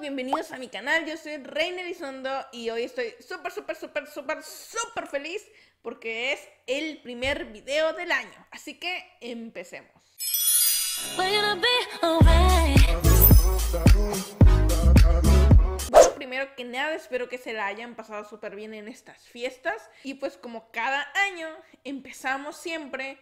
bienvenidos a mi canal, yo soy Reina Elizondo y hoy estoy súper, súper, súper, súper, súper feliz porque es el primer video del año, así que empecemos. Bueno, primero que nada espero que se la hayan pasado súper bien en estas fiestas y pues como cada año empezamos siempre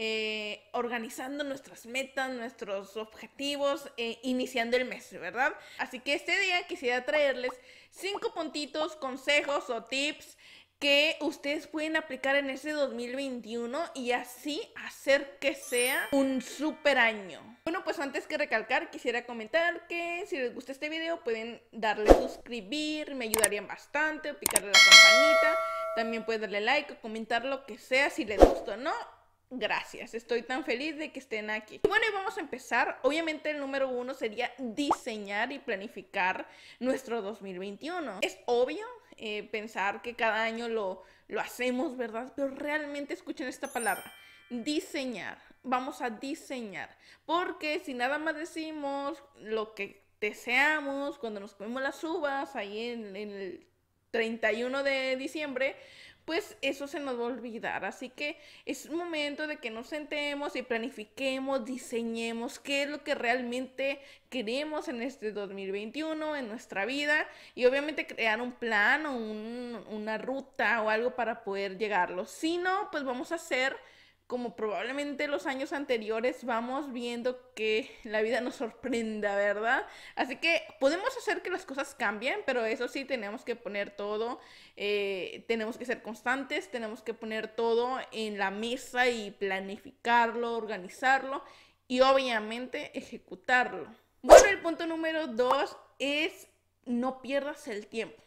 eh, organizando nuestras metas, nuestros objetivos, eh, iniciando el mes, ¿verdad? Así que este día quisiera traerles cinco puntitos, consejos o tips que ustedes pueden aplicar en este 2021 y así hacer que sea un super año. Bueno, pues antes que recalcar, quisiera comentar que si les gusta este video pueden darle suscribir, me ayudarían bastante, picarle la campanita, también pueden darle like o comentar lo que sea si les gustó o no Gracias, estoy tan feliz de que estén aquí. Bueno, vamos a empezar. Obviamente el número uno sería diseñar y planificar nuestro 2021. Es obvio eh, pensar que cada año lo, hacemos, ¿verdad? Pero realmente escuchen esta palabra, diseñar. Vamos a diseñar. Porque si nada más decimos lo que deseamos, cuando nos comemos las uvas ahí en el 31 de diciembre, pues eso se nos va a olvidar. Así que es un momento de que nos sentemos y planifiquemos, diseñemos qué es lo que realmente queremos en este 2021, en nuestra vida, y obviamente crear un plan o una ruta o algo para poder llegarlo. Si no, pues vamos a hacer como probablemente los años anteriores, vamos viendo que la vida nos sorprenda, ¿verdad? Así que podemos hacer que las cosas cambien, pero eso sí, tenemos que poner todo, eh, tenemos que ser constantes, tenemos que poner todo en la mesa y planificarlo, organizarlo y obviamente ejecutarlo. Bueno, el punto número dos es no pierdas el tiempo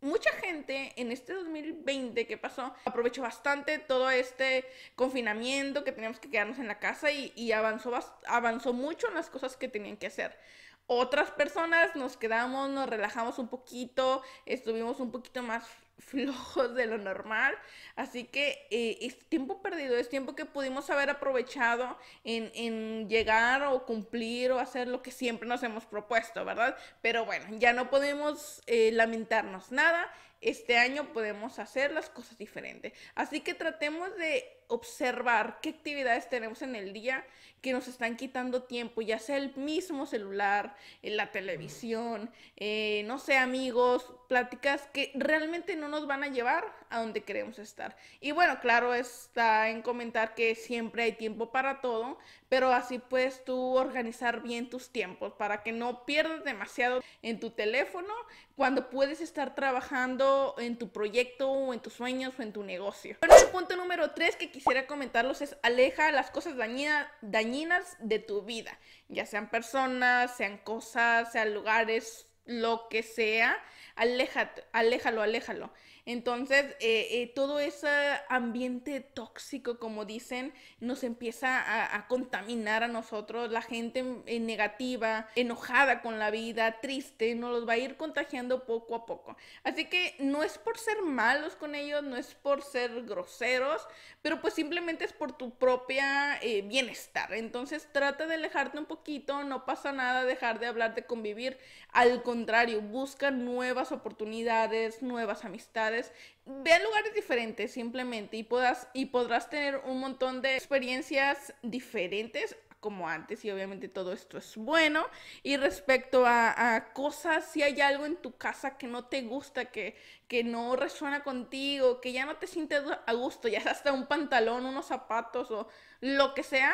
mucha gente en este 2020 que pasó aprovechó bastante todo este confinamiento que teníamos que quedarnos en la casa y, avanzó, avanzó mucho en las cosas que tenían que hacer. Otras personas nos quedamos, nos relajamos un poquito, estuvimos un poquito más flojos de lo normal. Así que eh, es tiempo perdido, es tiempo que pudimos haber aprovechado en, llegar o cumplir o hacer lo que siempre nos hemos propuesto, ¿verdad? Pero bueno, ya no podemos eh, lamentarnos nada este año podemos hacer las cosas diferentes. Así que tratemos de observar qué actividades tenemos en el día que nos están quitando tiempo, ya sea el mismo celular, eh, la televisión, eh, no sé, amigos, pláticas que realmente no nos van a llevar a donde queremos estar. Y bueno, claro, está en comentar que siempre hay tiempo para todo, pero así puedes tú organizar bien tus tiempos para que no pierdas demasiado en tu teléfono cuando puedes estar trabajando en tu proyecto o en tus sueños o en tu negocio. Pero el punto número 3 que quisiera comentarlos es aleja las cosas dañinas de tu vida, ya sean personas, sean cosas, sean lugares, lo que sea, aléjalo, aléjalo. Entonces, eh, eh, todo ese ambiente tóxico, como dicen, nos empieza a, contaminar a nosotros. La gente mm, eh, negativa, enojada con la vida, triste, nos los va a ir contagiando poco a poco. Así que no es por ser malos con ellos, no es por ser groseros, pero pues simplemente es por tu propia bienestar. Entonces, trata de alejarte un poquito, no pasa nada dejar de hablar, de convivir. Al contrario, contrario, busca nuevas oportunidades, nuevas amistades. Ve lugares diferentes simplemente y, podrás, y podrás tener un montón de experiencias diferentes como antes y obviamente todo esto es bueno. Y respecto a, cosas, si hay algo en tu casa que no te gusta, que, que no resuena contigo, que ya no te sientes a gusto, ya sea hasta un pantalón, unos zapatos o lo que sea,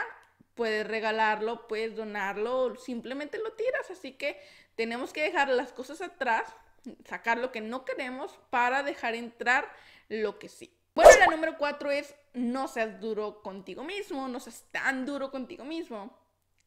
puedes regalarlo, puedes donarlo, simplemente lo tiras. Así que tenemos que dejar las cosas atrás, sacar lo que no queremos para dejar entrar lo que sí. Bueno, la número cuatro es no seas duro contigo mismo, no seas tan duro contigo mismo.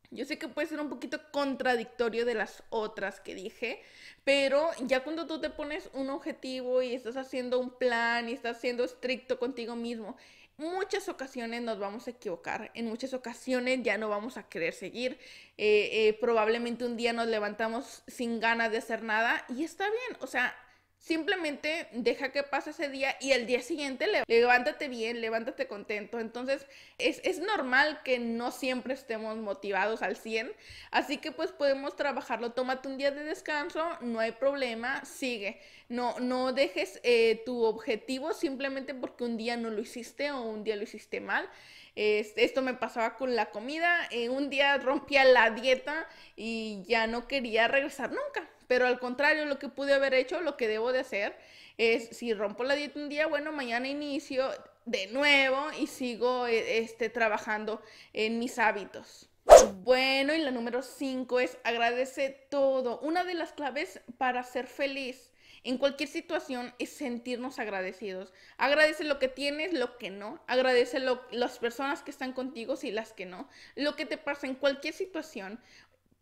Yo sé que puede ser un poquito contradictorio de las otras que dije, pero ya cuando tú te pones un objetivo y estás haciendo un plan y estás siendo estricto contigo mismo muchas ocasiones nos vamos a equivocar, en muchas ocasiones ya no vamos a querer seguir, eh, eh, probablemente un día nos levantamos sin ganas de hacer nada y está bien, o sea, Simplemente deja que pase ese día y el día siguiente levántate bien, levántate contento. Entonces es, normal que no siempre estemos motivados al 100. Así que pues podemos trabajarlo. Tómate un día de descanso, no hay problema, sigue. No, no dejes eh, tu objetivo simplemente porque un día no lo hiciste o un día lo hiciste mal. esto me pasaba con la comida. Eh, un día rompía la dieta y ya no quería regresar nunca pero al contrario, lo que pude haber hecho, lo que debo de hacer, es si rompo la dieta un día, bueno, mañana inicio de nuevo y sigo eh, este, trabajando en mis hábitos. Bueno, y la número 5 es agradece todo. Una de las claves para ser feliz en cualquier situación es sentirnos agradecidos. Agradece lo que tienes, lo que no. Agradece las personas que están contigo y las que no. Lo que te pasa en cualquier situación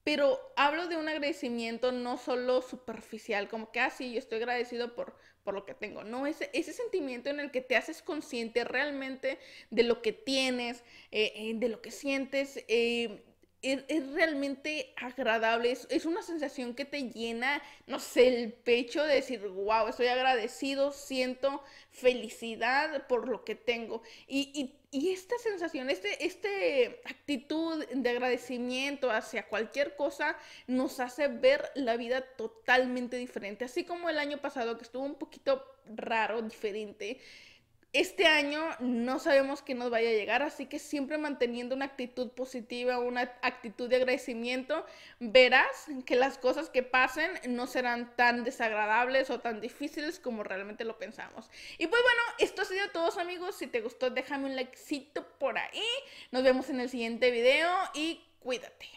pero hablo de un agradecimiento no solo superficial, como que, ah, sí, yo estoy agradecido por, por lo que tengo. No, ese, ese sentimiento en el que te haces consciente realmente de lo que tienes, eh, eh, de lo que sientes, eh, es, realmente agradable. Es, una sensación que te llena, no sé, el pecho de decir, wow, estoy agradecido, siento felicidad por lo que tengo. y y esta sensación, esta este actitud de agradecimiento hacia cualquier cosa nos hace ver la vida totalmente diferente. Así como el año pasado que estuvo un poquito raro, diferente, este año no sabemos qué nos vaya a llegar, así que siempre manteniendo una actitud positiva, una actitud de agradecimiento, verás que las cosas que pasen no serán tan desagradables o tan difíciles como realmente lo pensamos. Y pues bueno, esto ha sido todo amigos, si te gustó déjame un likecito por ahí, nos vemos en el siguiente video y cuídate.